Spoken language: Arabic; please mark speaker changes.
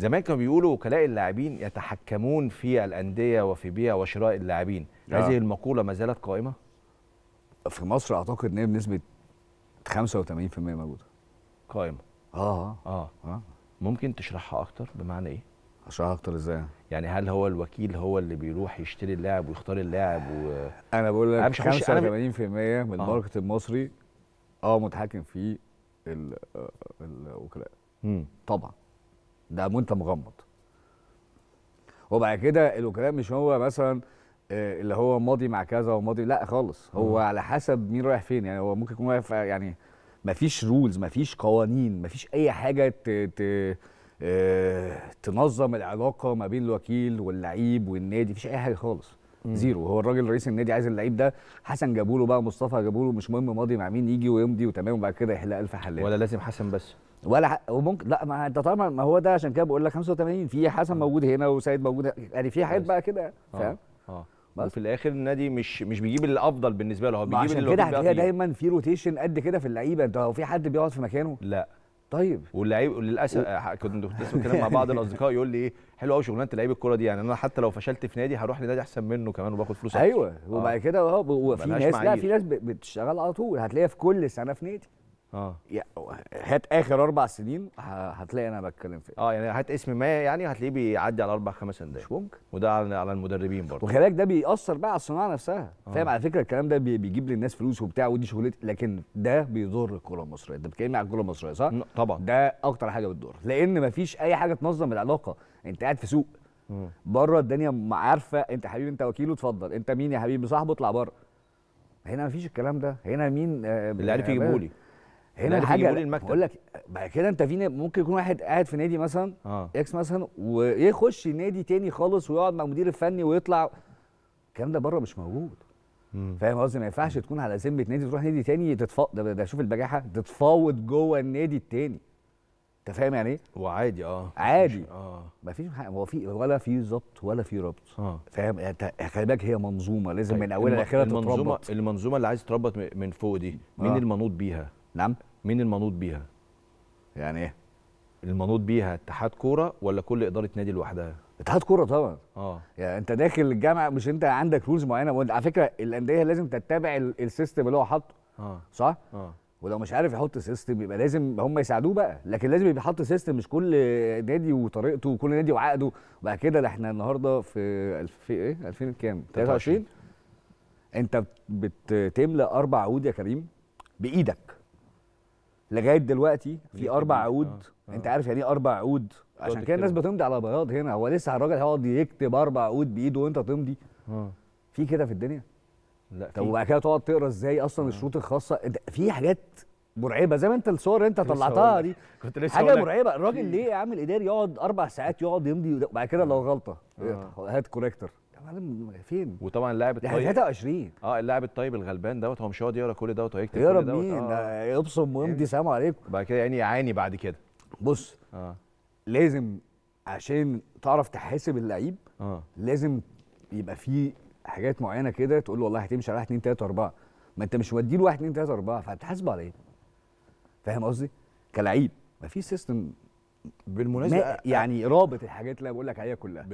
Speaker 1: زمان كانوا بيقولوا وكلاء اللاعبين يتحكمون في الانديه وفي بيع وشراء اللاعبين آه. هذه المقوله ما زالت قائمه في مصر اعتقد ان هي بنسبه 85% موجوده قائمه آه،, اه اه اه ممكن تشرحها اكتر بمعنى ايه اشرحها اكتر ازاي يعني هل هو الوكيل هو اللي بيروح يشتري اللاعب ويختار اللاعب و... انا بقول لك 85% من الماركت آه. المصري اه
Speaker 2: متحكم فيه آه، الوكلاء طبعا ده وانت مغمض وبعد كده الوكلاء مش هو مثلا آه، اللي هو ماضي مع كذا وماضي لا خالص هو م. على حسب مين رايح فين يعني هو ممكن يكون واقف يعني مفيش رولز مفيش قوانين مفيش اي حاجه ت... ت... آه، تنظم العلاقه ما بين الوكيل واللعيب والنادي مفيش اي حاجه خالص م. زيرو هو الراجل رئيس النادي عايز اللعيب ده حسن جابوله بقى مصطفى جابوله مش مهم ماضي مع مين يجي ويمضي وتمام وبعد كده يحلق الف حلال ولا لازم حسن بس ولا وممكن لا ما انت طبعا ما هو ده عشان كده بقول لك 85 في حسن آه. موجود هنا وسيد موجود يعني في حاجات بقى كده آه. فاهم
Speaker 1: اه وفي الاخر النادي مش مش بيجيب الافضل بالنسبه له هو بيجيب عشان كده هتلاقي دايما
Speaker 2: في روتيشن قد كده في اللعيبه انت هو في حد بيقعد في مكانه
Speaker 1: لا طيب واللعيب للاسف و... آه، كنت كنت لسه بتكلم مع بعض الاصدقاء يقول لي ايه حلو قوي شغلانه لعيب الكوره دي يعني انا حتى لو فشلت في نادي هروح لنادي احسن منه كمان وباخد فلوس ايوه وبعد كده وفي ناس معايير. لا في
Speaker 2: ناس بتشتغل على طول هتلاقيها في كل سنه في نادي
Speaker 1: اه هات اخر اربع سنين هتلاقي انا بتكلم في إيه. اه يعني هات اسم ما يعني هتلاقيه بيعدي على اربع خمس انديه مش ممكن وده على على المدربين برضه وخلي بالك ده بيأثر بقى على
Speaker 2: الصناعه نفسها آه. فاهم على فكره الكلام ده بيجيب للناس فلوس وبتاع ودي شغلتي لكن ده بيضر الكره المصريه انت بتتكلم على الكره المصريه صح؟ طبعا ده اكتر حاجه بتضر لان مفيش اي حاجه تنظم العلاقه انت قاعد في سوق بره الدنيا عارفه انت حبيبي انت وكيله اتفضل انت مين يا حبيبي صاحبه اطلع بره هنا مفيش الكلام ده هنا مين آه اللي عارف آه، يجيبه لي هنا حاجه بقول لك بعد كده انت في ممكن يكون واحد قاعد في نادي مثلا آه. اكس مثلا ويخش نادي تاني خالص ويقعد مع المدير الفني ويطلع الكلام ده بره مش موجود فاهم قصدي ما ينفعش تكون على ذمه نادي تروح نادي تاني تتف... ده, ده شوف البجاحه تتفاوض جوه النادي التاني انت فاهم يعني ايه؟ وعادي اه عادي اه مفيش حاجه هو في ولا في ظبط ولا في ربط اه فاهم يعني انت خلي بالك هي منظومه لازم طيب من اولها لاخرها تتربط المنظومه
Speaker 1: المنظومه اللي عايز تربط من فوق دي مين آه. المنوط بيها؟ نعم مين المنوط بيها يعني ايه المنوط بيها اتحاد كوره ولا كل اداره نادي لوحدها اتحاد كوره طبعا اه يعني انت داخل الجامعه مش انت عندك
Speaker 2: رولز معينه على فكره الانديه لازم تتبع السيستم اللي هو حاطه اه صح
Speaker 1: اه ولو
Speaker 2: مش عارف يحط سيستم يبقى لازم هم يساعدوه بقى لكن لازم يبقى حاطط سيستم مش كل نادي وطريقته وكل نادي وعقده وبعد كده احنا النهارده في الف... ايه 2000 كام 23 انت بتملى اربع عقود يا كريم بايدك لغايه دلوقتي في اربع عقود آه. آه. انت عارف يعني ايه اربع عقود عشان كده الناس بتمضي على بياض هنا هو لسه الراجل هيقعد يكتب اربع عقود بايده وانت تمضي آه. في كده في الدنيا لا طب وبعد كده تقعد تقرا ازاي اصلا آه. الشروط الخاصه انت في حاجات مرعبه زي ما انت الصور اللي انت طلعتها دي كنت لسه حاجه مرعبه الراجل ليه يا عم الاداري يقعد اربع ساعات يقعد يمضي وبعد كده لو آه. غلطه آه.
Speaker 1: هات كوريكتر معلم فين وطبعا اللاعب الطيب 23 اه اللاعب الطيب الغلبان دوت هو مش هيقعد يقرا كل دوت ويكتب كل دوت مين
Speaker 2: يبصم آه. ويمضي يعني سلام عليكم
Speaker 1: بعد كده يعني يعاني بعد كده بص آه. لازم
Speaker 2: عشان تعرف تحاسب اللعيب آه. لازم يبقى في حاجات معينه كده تقول له والله هتمشي على 1 2 3 4 ما انت مش مودي له 1 2 3 4 فهتحاسبه على ايه؟ فاهم قصدي؟ كلعيب ما في سيستم بالمناسبه يعني رابط الحاجات اللي انا بقول لك عليها كلها